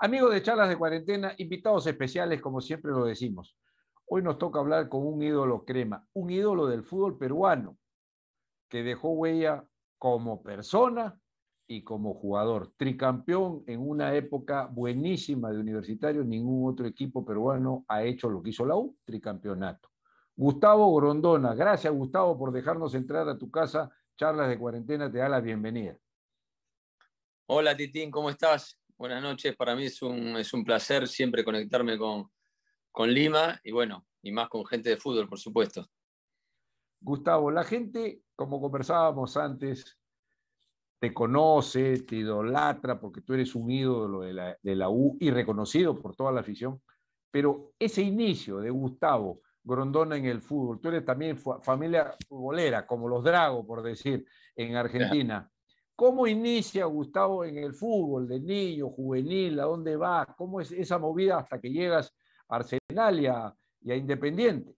Amigos de Charlas de Cuarentena, invitados especiales, como siempre lo decimos. Hoy nos toca hablar con un ídolo crema, un ídolo del fútbol peruano, que dejó huella como persona y como jugador. Tricampeón en una época buenísima de universitario, ningún otro equipo peruano ha hecho lo que hizo la U, tricampeonato. Gustavo Grondona, gracias Gustavo por dejarnos entrar a tu casa. Charlas de cuarentena te da la bienvenida. Hola Titín, ¿cómo estás? Buenas noches, para mí es un, placer siempre conectarme con, con Lima y bueno, y más con gente de fútbol, por supuesto. Gustavo, la gente, como conversábamos antes, te conoce, te idolatra, porque tú eres un ídolo de la, U y reconocido por toda la afición, pero ese inicio de Gustavo Grondona en el fútbol, tú eres también familia futbolera, como los Dragos, por decir, en Argentina. ¿Cómo inicia Gustavo en el fútbol de niño, juvenil? ¿A dónde va? ¿Cómo es esa movida hasta que llegas a Arsenal y a, Independiente?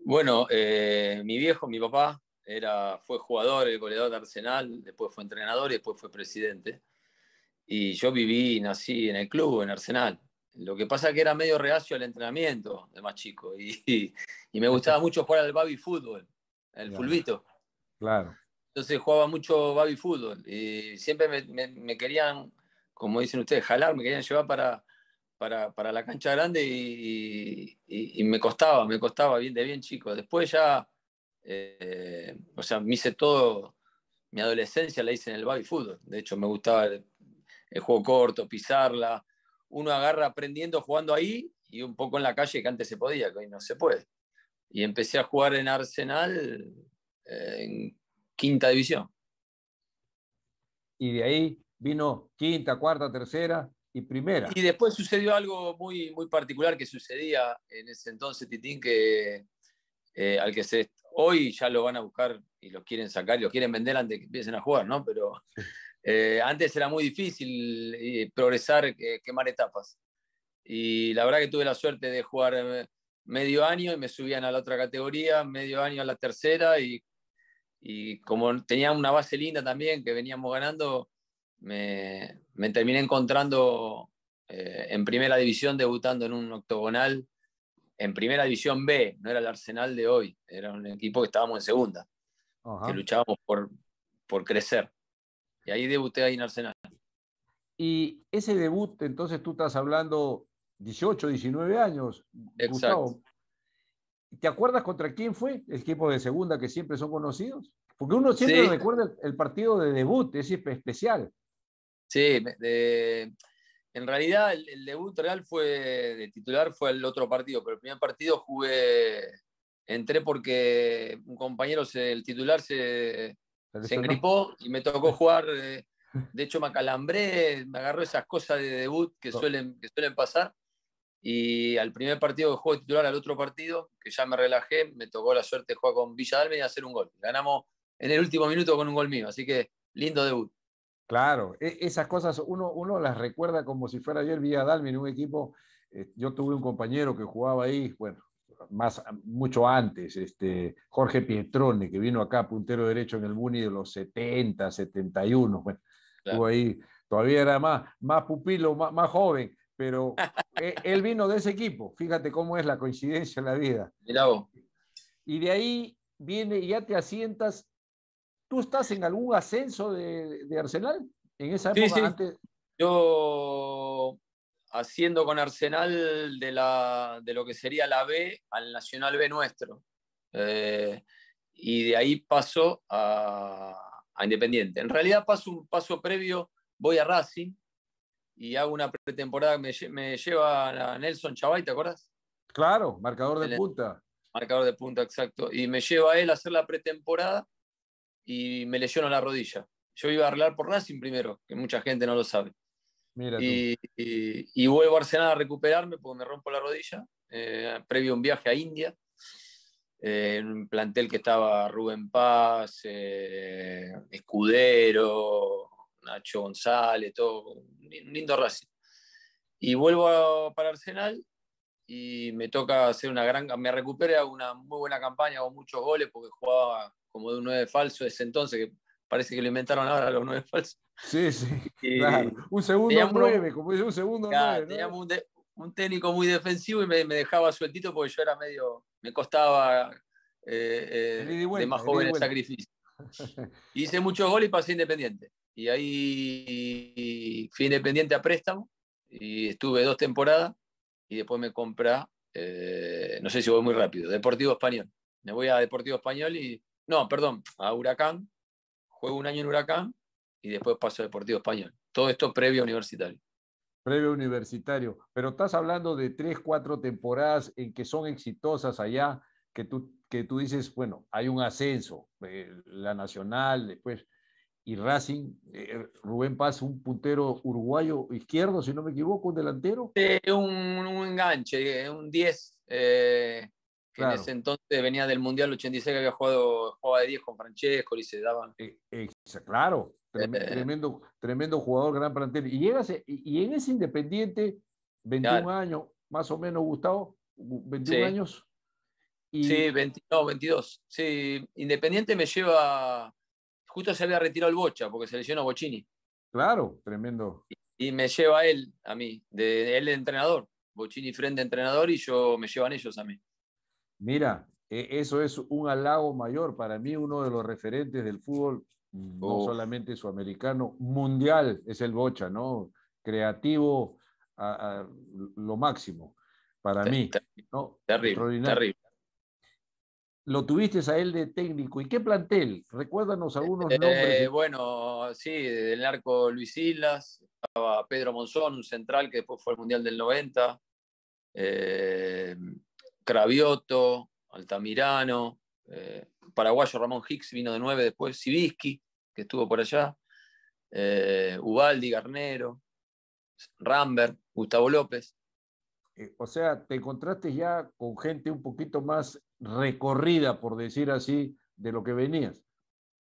Bueno, eh, mi viejo, mi papá, era, fue jugador, el goleador de Arsenal, después fue entrenador y después fue presidente. Y yo viví y nací en el club, en Arsenal. Lo que pasa es que era medio reacio al entrenamiento de más chico y, me gustaba mucho jugar al baby fútbol, el Fulvito. Claro. Entonces jugaba mucho baby fútbol y siempre me, querían, como dicen ustedes, jalar, me querían llevar para, para, la cancha grande y, me costaba, me costaba bien, de bien chico. Después ya, eh, o sea, me hice todo, mi adolescencia la hice en el baby fútbol. De hecho, me gustaba el, juego corto, pisarla. Uno agarra aprendiendo jugando ahí y un poco en la calle que antes se podía, que hoy no se puede. Y empecé a jugar en Arsenal eh, en quinta división. Y de ahí vino quinta, cuarta, tercera y primera. Y después sucedió algo muy, muy particular que sucedía en ese entonces, Titín, que eh, al que se, hoy ya lo van a buscar y lo quieren sacar lo quieren vender antes de que empiecen a jugar, ¿no? Pero eh, antes era muy difícil eh, progresar, quemar etapas. Y la verdad que tuve la suerte de jugar medio año y me subían a la otra categoría, medio año a la tercera y y como tenía una base linda también que veníamos ganando, me, terminé encontrando eh, en primera división debutando en un octogonal, en primera división B, no era el Arsenal de hoy, era un equipo que estábamos en segunda, que luchábamos por, por crecer. Y ahí debuté en Arsenal. Y ese debut, entonces tú estás hablando 18, 19 años, Exacto. ¿Te acuerdas contra quién fue? El equipo de segunda que siempre son conocidos. Porque uno siempre recuerda el, partido de debut, es especial. Sí, en realidad el, debut real fue de titular, fue el otro partido, pero el primer partido jugué, entré porque un compañero, el titular, se, se y me tocó jugar. Eh, de hecho, me acalambré, me agarró esas cosas de debut que oh. suelen, que suelen pasar. Y al primer partido que juego titular, al otro partido, que ya me relajé, me tocó la suerte de jugar con Villa Dalme y hacer un gol. Ganamos en el último minuto con un gol mío, así que lindo debut. Claro, e-, esas cosas uno, uno las recuerda como si fuera ayer Villa Dalme en un equipo. Eh, yo tuve un compañero que jugaba ahí, bueno, más, mucho antes, este, Jorge Pietrone, que vino acá puntero derecho en el Muni de los 70, 71, bueno, ahí, todavía era más, más pupilo, más, más joven, pero eh, él vino de ese equipo. Fíjate cómo es la coincidencia en la vida. Y de ahí viene y ya te asientas. ¿Tú estás en algún ascenso de, Arsenal? En esa época Yo haciendo con Arsenal de, de lo que sería la B al Nacional B nuestro. Eh, y de ahí paso a, a, Independiente. En realidad paso un paso previo, voy a Racing, y hago una pretemporada, me, me lleva a Nelson Chavay, ¿te acuerdas? Claro, marcador de punta. Marcador de punta, exacto. Y me lleva a él a hacer la pretemporada y me lesionó la rodilla. Yo iba a arreglar por Racing primero, que mucha gente no lo sabe. Mira y, vuelvo a Arsenal a recuperarme porque me rompo la rodilla, eh, previo a un viaje a India, eh, en un plantel que estaba Rubén Paz, eh, Escudero, Nacho González, todo, un lindo Racing. Y vuelvo para Arsenal y me toca hacer una gran, me recuperé una muy buena campaña con muchos goles porque jugaba como de un 9 falso ese entonces, que parece que lo inventaron ahora los 9 falsos. Sí, sí, Un segundo 9, como dice un segundo claro, Teníamos un, técnico muy defensivo y me, dejaba sueltito porque yo era medio, me costaba eh, eh, de más joven el sacrificio. Hice muchos goles y pasé independiente y ahí fui independiente a préstamo y estuve dos temporadas y después me compra, eh, no sé si voy muy rápido, Deportivo Español. Me voy a Deportivo Español y, no, perdón, a Huracán, juego un año en Huracán y después paso a Deportivo Español. Todo esto previo universitario. Previo universitario, pero estás hablando de tres, cuatro temporadas en que son exitosas allá, que tú, que tú dices, bueno, hay un ascenso, eh, la nacional, después y Racing, eh, Rubén Paz, un puntero uruguayo izquierdo, si no me equivoco, un delantero. un, enganche, un 10, eh, que en ese entonces venía del Mundial 86 que había jugado, jugaba de 10 con Francesco y se daban. Eh, claro, tremendo, tremendo, jugador, gran plantel. Y, y en ese Independiente, 21 años, más o menos, Gustavo, 21 años. Sí, 22. Sí, Independiente me lleva justo se había retirado el Bocha, porque se lesionó Bochini. Claro, tremendo. Y, me lleva él, a mí, de, él entrenador. Bochini frente entrenador y yo me llevan ellos a mí. Mira, e, eso es un halago mayor para mí, uno de los referentes del fútbol, no solamente sudamericano, mundial, es el Bocha, ¿no? Creativo a, lo máximo para mí. ¿no? Terrible, terrible lo tuviste a él de técnico. ¿Y qué plantel? Recuérdanos algunos eh, nombres. bueno, sí, del arco Luis Islas, estaba Pedro Monzón, un central que después fue al Mundial del 90, eh, Cravioto, Altamirano, eh, paraguayo Ramón Hicks vino de nueve después, Sibiski, que estuvo por allá, Ubaldi, Garnero, Rambert, Gustavo López. o sea, te encontraste ya con gente un poquito más recorrida, por decir así, de lo que venías.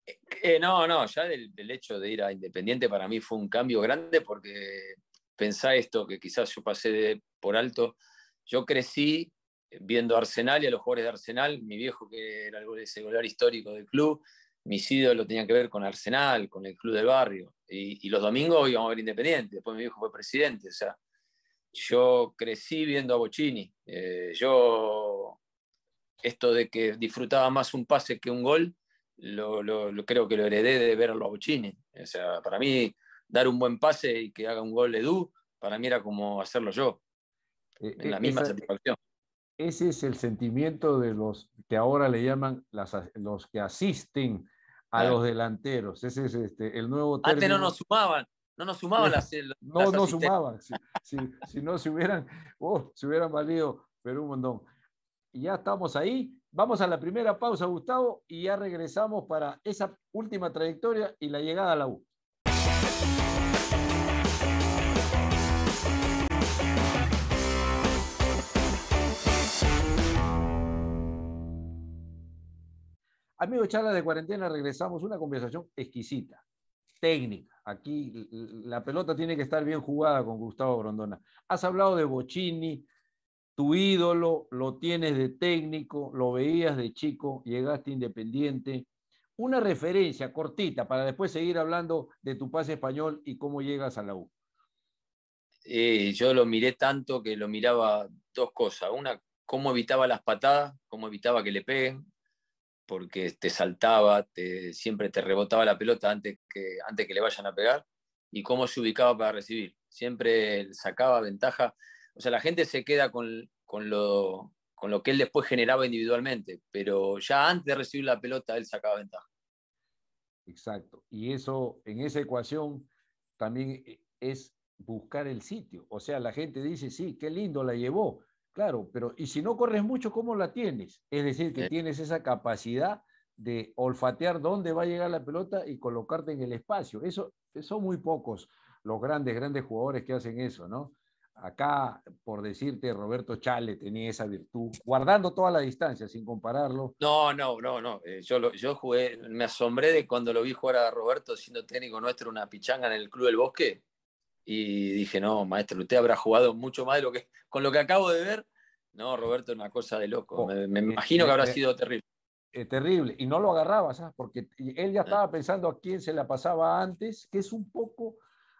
Eh, eh, no, no, ya del, hecho de ir a Independiente para mí fue un cambio grande porque pensá esto, que quizás yo pasé de, por alto, yo crecí viendo Arsenal y a los jugadores de Arsenal, mi viejo que era el goleador histórico del club, mis lo tenía que ver con Arsenal, con el club del barrio, y, los domingos íbamos a ver Independiente, después mi viejo fue presidente, o sea, yo crecí viendo a Bocini, eh, yo esto de que disfrutaba más un pase que un gol, lo, creo que lo heredé de ver a Bochini. O sea, para mí, dar un buen pase y que haga un gol Edu, para mí era como hacerlo yo, eh, en eh, la misma satisfacción. Ese es el sentimiento de los que ahora le llaman los que asisten a los delanteros. Ese es este, el nuevo término. Antes no nos sumaban, no nos sumaban las. Eh, no, no sumaban. Si, no se hubieran, oh, se hubieran valido, pero un montón ya estamos ahí. Vamos a la primera pausa, Gustavo, y ya regresamos para esa última trayectoria y la llegada a la U. Amigos, charlas de cuarentena, regresamos. Una conversación exquisita, técnica. Aquí la pelota tiene que estar bien jugada con Gustavo Brondona Has hablado de Bocini, tu ídolo lo tienes de técnico, lo veías de chico, llegaste independiente. Una referencia cortita para después seguir hablando de tu pase español y cómo llegas a la U. Eh, yo lo miré tanto que lo miraba dos cosas. Una, cómo evitaba las patadas, cómo evitaba que le peguen, porque te saltaba, siempre te rebotaba la pelota antes que, antes que le vayan a pegar, y cómo se ubicaba para recibir. Siempre sacaba ventaja o sea, la gente se queda con, lo, que él después generaba individualmente, pero ya antes de recibir la pelota él sacaba ventaja. Exacto. Y eso, en esa ecuación, también e, es buscar el sitio. O sea, la gente dice, sí, qué lindo la llevó. Claro, pero y si no corres mucho, ¿cómo la tienes? Es decir, que tienes esa capacidad de olfatear dónde va a llegar la pelota y colocarte en el espacio. Eso son muy pocos los grandes, grandes jugadores que hacen eso, ¿no? Acá, por decirte, Roberto Chale tenía esa virtud, guardando toda la distancia, sin compararlo. No, no, no, no. Eh, yo, yo jugué, me asombré de cuando lo vi jugar a Roberto siendo técnico nuestro, una pichanga en el Club del Bosque. Y dije, no, maestro, usted habrá jugado mucho más de lo que, con lo que acabo de ver. No, Roberto, una cosa de loco. Oh, me, eh, imagino que habrá sido terrible. Eh, terrible. Y no lo agarraba, ¿sabes? ¿ah? Porque él ya ah. estaba pensando a quién se la pasaba antes, que es un poco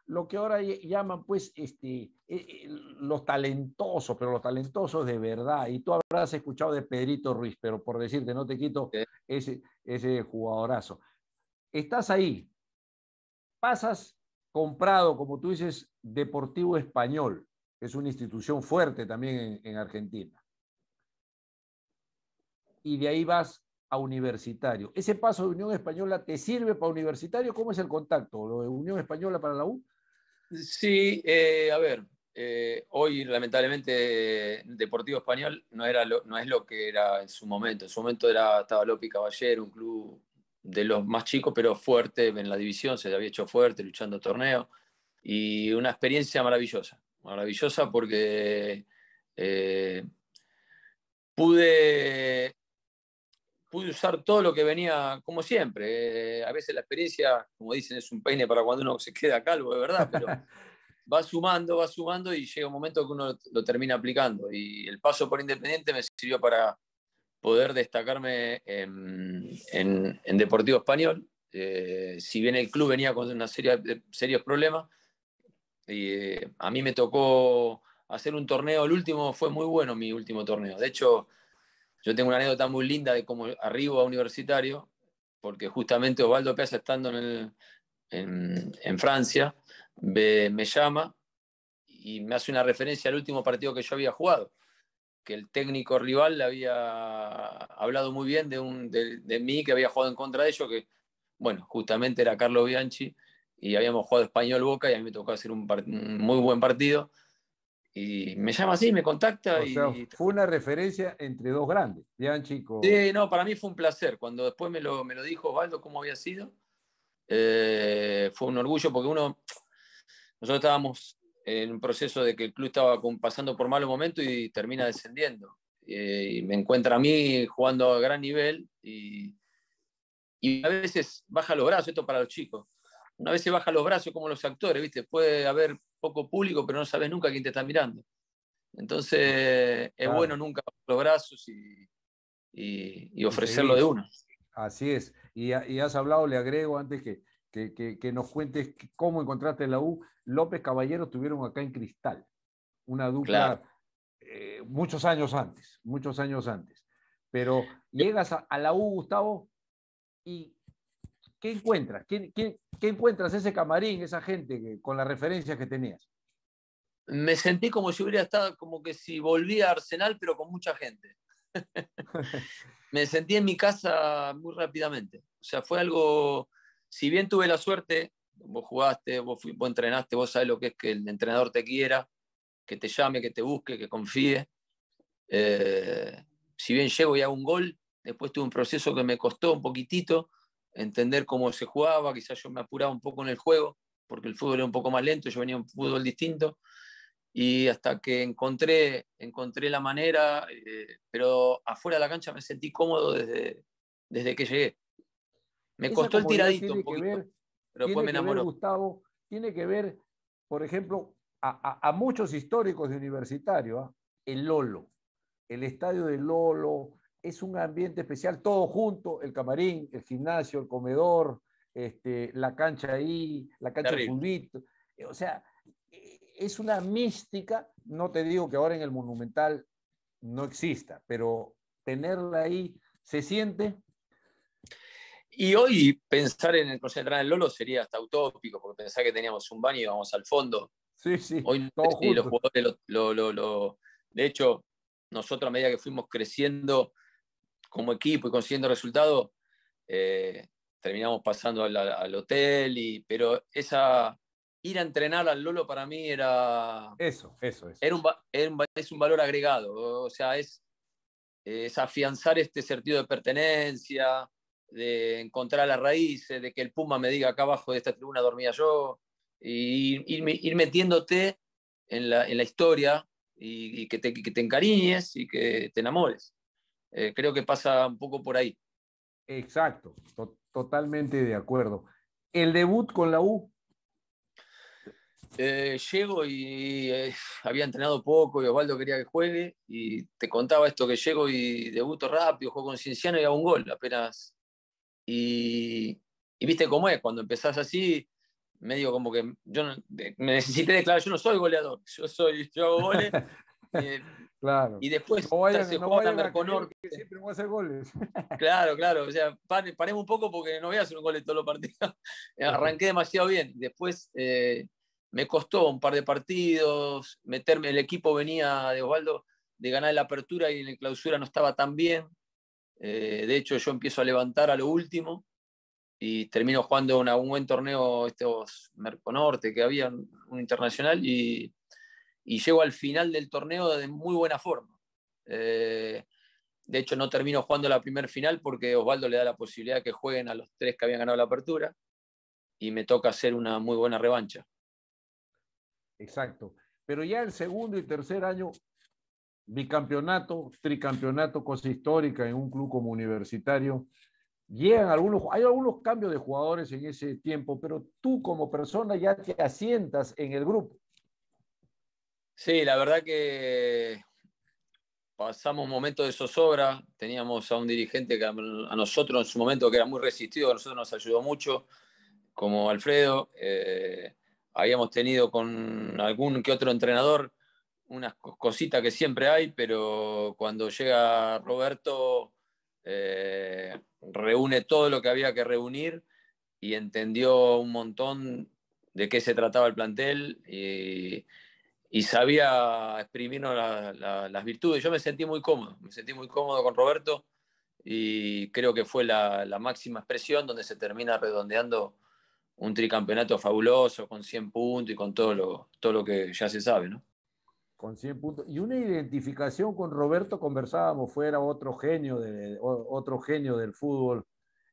lo que ahora llaman pues este, eh, eh, los talentosos, pero los talentosos de verdad. Y tú habrás escuchado de Pedrito Ruiz, pero por decirte, no te quito ese, ese jugadorazo. Estás ahí, pasas comprado, como tú dices, Deportivo Español, que es una institución fuerte también en, en Argentina. Y de ahí vas a universitario. ¿Ese paso de Unión Española te sirve para universitario? ¿Cómo es el contacto? ¿Lo de Unión Española para la U? Sí, eh, a ver, eh, hoy lamentablemente Deportivo Español no, era no es lo que era en su momento. En su momento era, estaba López Caballero, un club de los más chicos, pero fuerte en la división, se le había hecho fuerte luchando torneo y una experiencia maravillosa, maravillosa porque eh, pude pude usar todo lo que venía como siempre. Eh, a veces la experiencia, como dicen, es un peine para cuando uno se queda calvo, de verdad, pero va sumando, va sumando y llega un momento que uno lo, termina aplicando. Y el paso por Independiente me sirvió para poder destacarme en, en, Deportivo Español. Eh, si bien el club venía con una serie de serios problemas, eh, a mí me tocó hacer un torneo, el último fue muy bueno mi último torneo. De hecho, yo tengo una anécdota muy linda de cómo arribo a universitario, porque justamente Osvaldo Piazza, estando en, Francia, me, llama y me hace una referencia al último partido que yo había jugado, que el técnico rival le había hablado muy bien de, mí, que había jugado en contra de ellos, que, bueno, justamente era Carlos Bianchi y habíamos jugado español Boca y a mí me tocó hacer un muy buen partido y me llama así, me contacta. O Sea, fue una referencia entre dos grandes, Bianchi chico. Sí, no, para mí fue un placer. Cuando después me lo, me dijo Valdo cómo había sido, eh, fue un orgullo porque uno, nosotros estábamos en un proceso de que el club estaba pasando por malos momento y termina descendiendo. Eh, y me encuentra a mí jugando a gran nivel y, y a veces baja los brazos, esto para los chicos. Una vez se baja los brazos como los actores, ¿viste? Puede haber poco público, pero no sabes nunca quién te está mirando. Entonces, es bueno nunca bajar los brazos y, ofrecerlo de uno. Así es. Y, has hablado, le agrego antes que, nos cuentes cómo encontraste la U. López Caballero estuvieron acá en Cristal, una dupla eh, muchos años antes, muchos años antes. Pero llegas a la U, Gustavo, y ¿qué encuentras? ¿Qué, encuentras ese camarín, esa gente con las referencias que tenías? Me sentí como si hubiera estado, como que si volvía a Arsenal, pero con mucha gente. me sentí en mi casa muy rápidamente. O sea, fue algo, si bien tuve la suerte, vos jugaste, vos, entrenaste, vos sabés lo que es que el entrenador te quiera, que te llame, que te busque, que confíe. Eh, si bien llego y hago un gol, después tuve un proceso que me costó un poquitito, entender cómo se jugaba, quizás yo me apuraba un poco en el juego, porque el fútbol era un poco más lento, yo venía a un fútbol distinto, y hasta que encontré, encontré la manera, eh, pero afuera de la cancha me sentí cómodo desde, desde que llegué. Me costó el tiradito un poquito, pero después me enamoró. Gustavo, tiene que ver, por ejemplo, a, muchos históricos de universitario, ¿ah? el Lolo, el estadio de Lolo, es un ambiente especial, todo junto, el camarín, el gimnasio, el comedor, este, la cancha ahí, la cancha de fulbito. O sea, es una mística, no te digo que ahora en el Monumental no exista, pero tenerla ahí se siente. Y hoy pensar en el concentrar en Lolo sería hasta utópico, porque pensar que teníamos un baño y íbamos al fondo. Sí, sí. Hoy sí, los jugadores De hecho, nosotros a medida que fuimos creciendo, como equipo y consiguiendo resultados, eh, terminamos pasando al, hotel, y, pero esa ir a entrenar al Lolo para mí era... Eso, eso, eso. es un valor agregado, o sea, es, afianzar este sentido de pertenencia, de encontrar las raíces, de que el Puma me diga acá abajo de esta tribuna dormía yo, y ir, metiéndote en la, historia y, que, te, que te encariñes y que te enamores. Eh, creo que pasa un poco por ahí. Exacto, totalmente de acuerdo. El debut con la U. Eh, llego y eh, había entrenado poco y Osvaldo quería que juegue y te contaba esto que llego y debuto rápido, juego con Cienciano y hago un gol apenas. Y, y viste cómo es, cuando empezás así, medio como que yo me necesité declarar, yo no soy goleador, yo soy, yo hago goles, Eh, claro. Y después no se siempre voy a hacer goles. claro, claro. O sea, paremos un poco porque no voy a hacer un gol en todos los partidos. Arranqué demasiado bien. Después eh, me costó un par de partidos, meterme. El equipo venía de Osvaldo de ganar la apertura y en la clausura no estaba tan bien. Eh, de hecho, yo empiezo a levantar a lo último y termino jugando un, un buen torneo, estos Merconorte que había, un internacional, y y llego al final del torneo de muy buena forma. Eh, de hecho, no termino jugando la primera final porque Osvaldo le da la posibilidad que jueguen a los tres que habían ganado la apertura y me toca hacer una muy buena revancha. Exacto. Pero ya el segundo y tercer año, bicampeonato, tricampeonato, cosa histórica en un club como universitario, llegan algunos, hay algunos cambios de jugadores en ese tiempo, pero tú como persona ya te asientas en el grupo. Sí, la verdad que pasamos momentos de zozobra, teníamos a un dirigente que a nosotros en su momento que era muy resistido, a nosotros nos ayudó mucho, como Alfredo, eh, habíamos tenido con algún que otro entrenador unas cositas que siempre hay, pero cuando llega Roberto eh, reúne todo lo que había que reunir y entendió un montón de qué se trataba el plantel y y sabía exprimirnos las virtudes. Yo me sentí muy cómodo, me sentí muy cómodo con Roberto y creo que fue la, máxima expresión donde se termina redondeando un tricampeonato fabuloso con 100 puntos y con todo lo, todo lo que ya se sabe, Con 100 puntos. Y una identificación con Roberto, conversábamos, fuera otro genio, de, otro genio del fútbol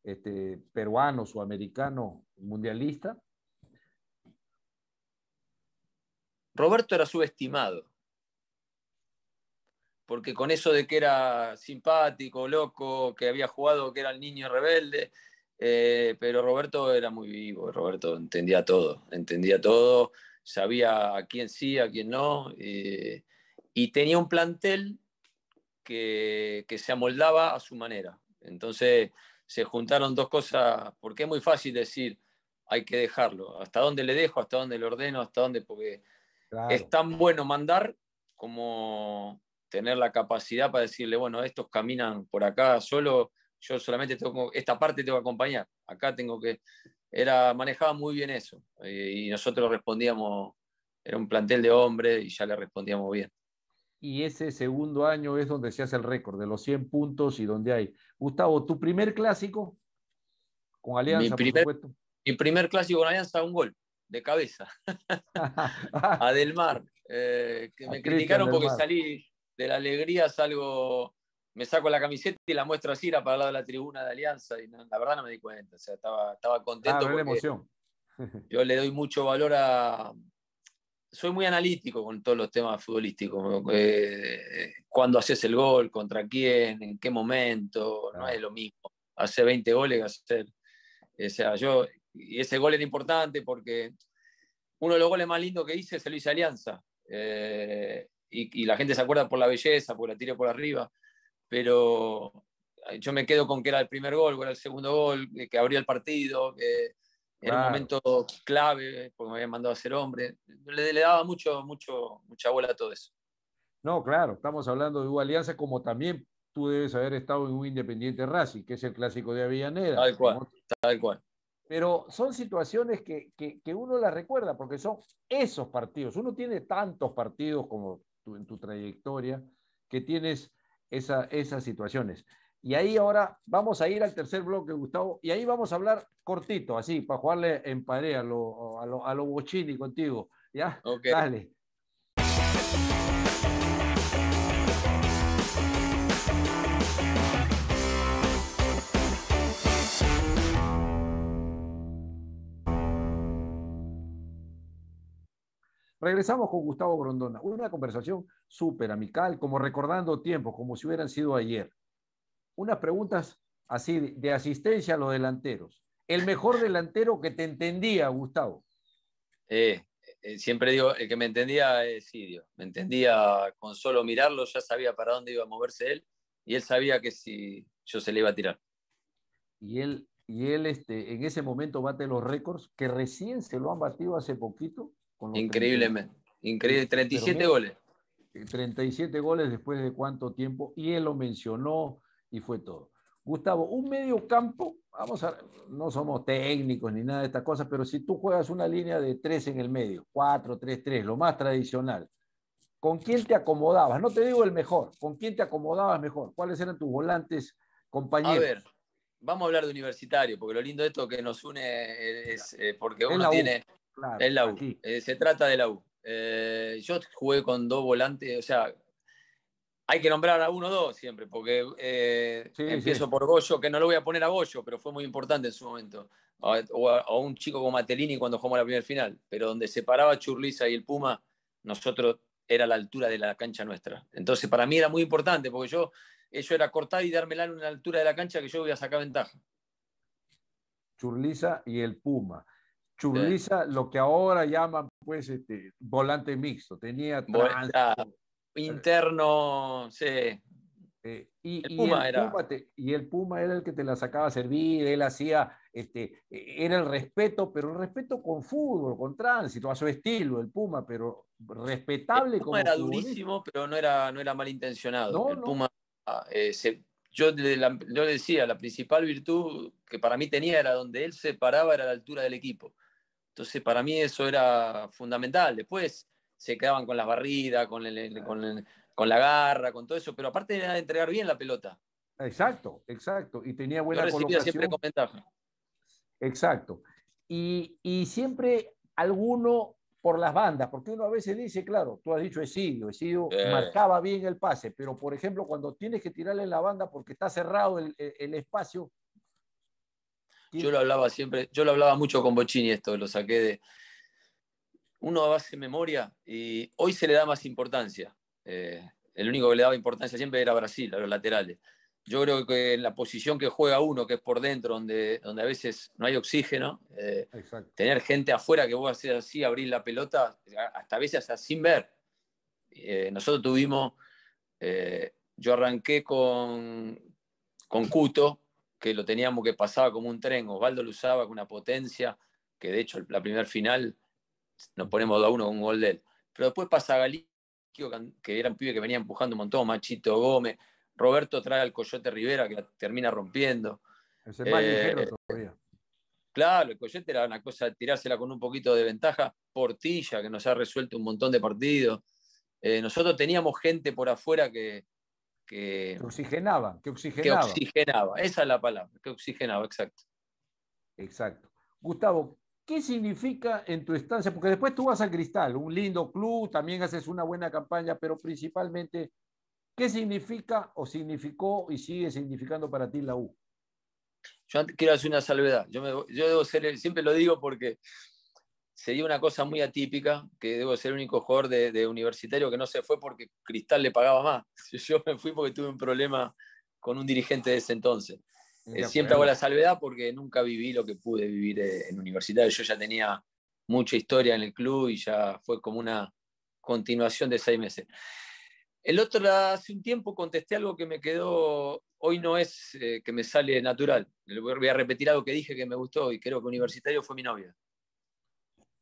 este, peruano, sudamericano, mundialista, Roberto era subestimado, porque con eso de que era simpático, loco, que había jugado, que era el niño rebelde, eh, pero Roberto era muy vivo, Roberto entendía todo, entendía todo, sabía a quién sí, a quién no, eh, y tenía un plantel que, que se amoldaba a su manera. Entonces se juntaron dos cosas, porque es muy fácil decir, hay que dejarlo, hasta dónde le dejo, hasta dónde le ordeno, hasta dónde, porque es tan bueno mandar como tener la capacidad para decirle, bueno, estos caminan por acá solo, yo solamente tengo, esta parte voy a acompañar, acá tengo que, era, manejaba muy bien eso, eh, y nosotros respondíamos, era un plantel de hombres y ya le respondíamos bien. Y ese segundo año es donde se hace el récord de los 100 puntos y donde hay. Gustavo, ¿tu primer clásico con Alianza? Mi primer, mi primer clásico con Alianza, un gol de cabeza, a Del Mar, eh, que me criticaron porque salí de la alegría, salgo, me saco la camiseta y la muestro así, la para de la tribuna de Alianza, y la verdad no me di cuenta, o sea, estaba, estaba contento. Ah, emoción. yo le doy mucho valor a... Soy muy analítico con todos los temas futbolísticos. Eh, cuando haces el gol, contra quién, en qué momento, no ah. es lo mismo. Hace 20 goles, hacer o sea, yo y ese gol era importante porque uno de los goles más lindos que hice se lo hice Alianza. Eh, y, la gente se acuerda por la belleza, por la tiré por arriba. Pero eh, yo me quedo con que era el primer gol, era el segundo gol, eh, que abrió el partido, que era un momento clave, porque me habían mandado a ser hombre. Le, le, daba mucho, mucho, mucha bola a todo eso. No, claro, estamos hablando de una alianza como también tú debes haber estado en un Independiente Racing, que es el clásico de Avellaneda. Tal cual, tal cual pero son situaciones que, uno las recuerda porque son esos partidos. Uno tiene tantos partidos como en tu trayectoria que tienes esas situaciones. Y ahí ahora vamos a ir al tercer bloque, Gustavo, y ahí vamos a hablar cortito, así, para jugarle en pared a lo, a lo, a bochini contigo. ¿Ya? Dale. Regresamos con Gustavo Grondona. Una conversación súper amical, como recordando tiempos, como si hubieran sido ayer. Unas preguntas así de, asistencia a los delanteros. El mejor delantero que te entendía, Gustavo. Eh, eh, siempre digo, el que me entendía es Sirio. Me entendía con solo mirarlo, ya sabía para dónde iba a moverse él y él sabía que si yo se le iba a tirar. Y él, y él este, en ese momento bate los récords que recién se lo han batido hace poquito Increíblemente. Increíble, 37 goles. 37 eh, goles después de cuánto tiempo, y él lo mencionó y fue todo. Gustavo, un medio campo, vamos a, no somos técnicos ni nada de estas cosas, pero si tú juegas una línea de tres en el medio, cuatro tres tres lo más tradicional, ¿con quién te acomodabas? No te digo el mejor, ¿con quién te acomodabas mejor? ¿Cuáles eran tus volantes compañeros? A ver, vamos a hablar de universitario, porque lo lindo de esto que nos une es, eh, porque uno tiene la U. Eh, se trata de la U. Eh, yo jugué con dos volantes, o sea, hay que nombrar a uno o dos siempre, porque eh, empiezo por Goyo, que no lo voy a poner a Goyo, pero fue muy importante en su momento. O, a, un chico como Matelini cuando jugamos la primera final, pero donde se paraba Churliza y el Puma, nosotros era la altura de la cancha nuestra. Entonces, para mí era muy importante, porque yo, eso era cortar y dármela en una altura de la cancha que yo voy a sacar ventaja. Churliza y el Puma. Churriza, lo que ahora llaman pues este, volante mixto, tenía volante ah, interno, y, el Puma era. el que te la sacaba a servir, él hacía, este, e, era el respeto, pero el respeto con fútbol, con tránsito, a su estilo, el Puma, pero respetable era durísimo, pero no era, no era malintencionado. Eh, yo, yo decía, la principal virtud que para mí tenía era donde él se paraba, era la altura del equipo. Entonces, para mí eso era fundamental. Después se quedaban con las barridas, con, la garra, con todo eso, pero aparte era de entregar bien la pelota. Exacto, exacto. Y tenía buena Yo siempre con Exacto. Y, siempre alguno por las bandas, porque uno a veces dice, claro, tú has dicho sido, he sido. marcaba bien el pase, pero por ejemplo, cuando tienes que tirarle en la banda porque está cerrado el espacio, yo lo hablaba siempre, yo lo hablaba mucho con Bochini esto, lo saqué de... Uno a base memoria y hoy se le da más importancia. Eh, el único que le daba importancia siempre era Brasil, a los laterales. Yo creo que en la posición que juega uno, que es por dentro, donde, donde a veces no hay oxígeno, eh, tener gente afuera que vos hacer así, abrir la pelota, hasta a veces hasta sin ver. Eh, nosotros tuvimos, yo arranqué con, con Cuto, que lo teníamos que pasaba como un tren. Osvaldo lo usaba con una potencia, que de hecho la primer final nos ponemos 2 a 1 con un gol de él. Pero después pasa Galicio, que era un pibe que venía empujando un montón, Machito Gómez. Roberto trae al Coyote Rivera, que termina rompiendo. Es el más eh, ligero todavía. Claro, el Coyote era una cosa de tirársela con un poquito de ventaja. Portilla, que nos ha resuelto un montón de partidos. Eh, nosotros teníamos gente por afuera que, que, oxigenaba, que oxigenaba. Que oxigenaba, esa es la palabra, que oxigenaba, exacto. Exacto. Gustavo, ¿qué significa en tu estancia? Porque después tú vas al Cristal, un lindo club, también haces una buena campaña, pero principalmente, ¿qué significa o significó y sigue significando para ti la U? Yo quiero hacer una salvedad. Yo, yo debo ser, el, siempre lo digo porque sería una cosa muy atípica, que debo ser el único jugador de, universitario que no se fue porque Cristal le pagaba más. Yo me fui porque tuve un problema con un dirigente de ese entonces. Eh, siempre pues, hago la salvedad porque nunca viví lo que pude vivir eh, en universitario. Yo ya tenía mucha historia en el club y ya fue como una continuación de seis meses. El otro, hace un tiempo contesté algo que me quedó, hoy no es eh, que me sale natural. Voy a repetir algo que dije que me gustó y creo que universitario fue mi novia.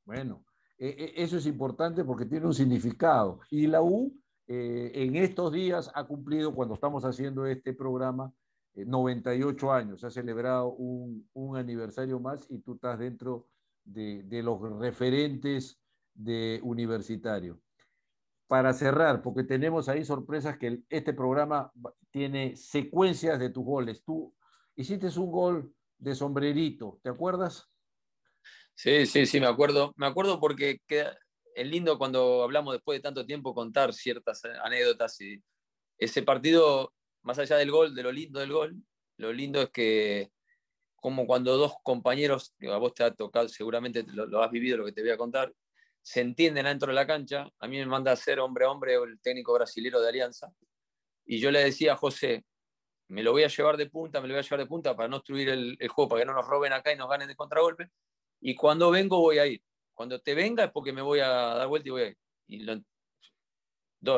Bueno, e, e, eso es importante porque tiene un significado. Y la U eh, en estos días ha cumplido, cuando estamos haciendo este programa, 98 eh, años. Ha celebrado un, aniversario más y tú estás dentro de, de los referentes de universitario para cerrar, porque tenemos ahí sorpresas que este programa tiene secuencias de tus goles. Tú hiciste un gol de sombrerito, ¿te acuerdas? Sí, sí, sí, me acuerdo. Me acuerdo porque queda, es lindo cuando hablamos después de tanto tiempo contar ciertas eh, anécdotas. Y ese partido, más allá del gol, de lo lindo del gol, lo lindo es que como cuando dos compañeros, que a vos te ha tocado, seguramente lo, has vivido lo que te voy a contar, se entienden adentro de la cancha. A mí me manda a ser hombre a hombre el técnico brasilero de Alianza. Y yo le decía a José, me lo voy a llevar de punta, me lo voy a llevar de punta para no obstruir el juego, para que no nos roben acá y nos ganen de contragolpe y cuando vengo voy a ir. Cuando te venga es porque me voy a dar vuelta y voy a ir. Y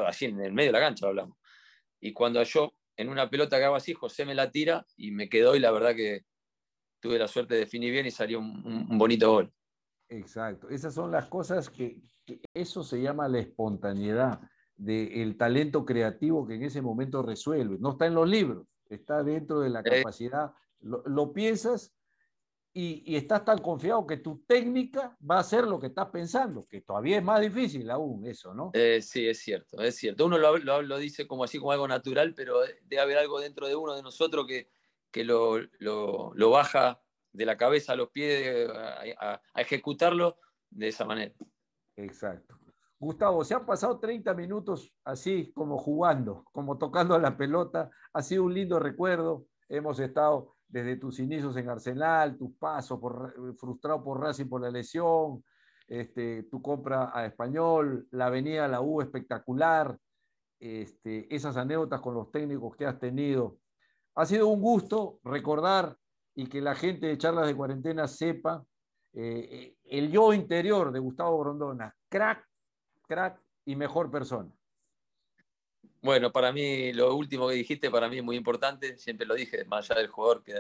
así en el medio de la cancha hablamos. Y cuando yo en una pelota que hago así, José me la tira y me quedo. y la verdad que tuve la suerte de definir bien y salió un, bonito gol. Exacto, esas son las cosas que, eso se llama la espontaneidad del talento creativo que en ese momento resuelve. No está en los libros, está dentro de la eh. capacidad. Lo, lo piensas y, estás tan confiado que tu técnica va a ser lo que estás pensando, que todavía es más difícil aún eso, ¿no? Eh, sí, es cierto, es cierto. Uno lo, dice como así, como algo natural, pero eh, debe haber algo dentro de uno, de nosotros, que, que lo, baja de la cabeza a los pies eh, a, ejecutarlo de esa manera. Exacto. Gustavo, se han pasado 30 minutos así como jugando, como tocando la pelota. Ha sido un lindo recuerdo. Hemos estado desde tus inicios en Arsenal, tus pasos por, eh, frustrado por Racing por la lesión, este, tu compra a Español, la venida a la U espectacular, este, esas anécdotas con los técnicos que has tenido. Ha sido un gusto recordar y que la gente de Charlas de Cuarentena sepa eh, eh, el yo interior de Gustavo Grondona, crack, crack y mejor persona. Bueno, para mí lo último que dijiste, para mí es muy importante, siempre lo dije, más allá del jugador, que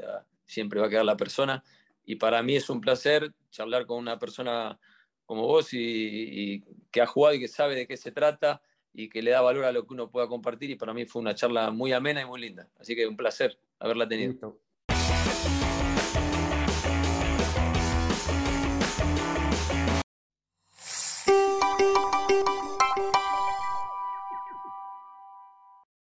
siempre va a quedar la persona. Y para mí es un placer charlar con una persona como vos y, que ha jugado y que sabe de qué se trata y que le da valor a lo que uno pueda compartir. Y para mí fue una charla muy amena y muy linda. Así que un placer haberla tenido.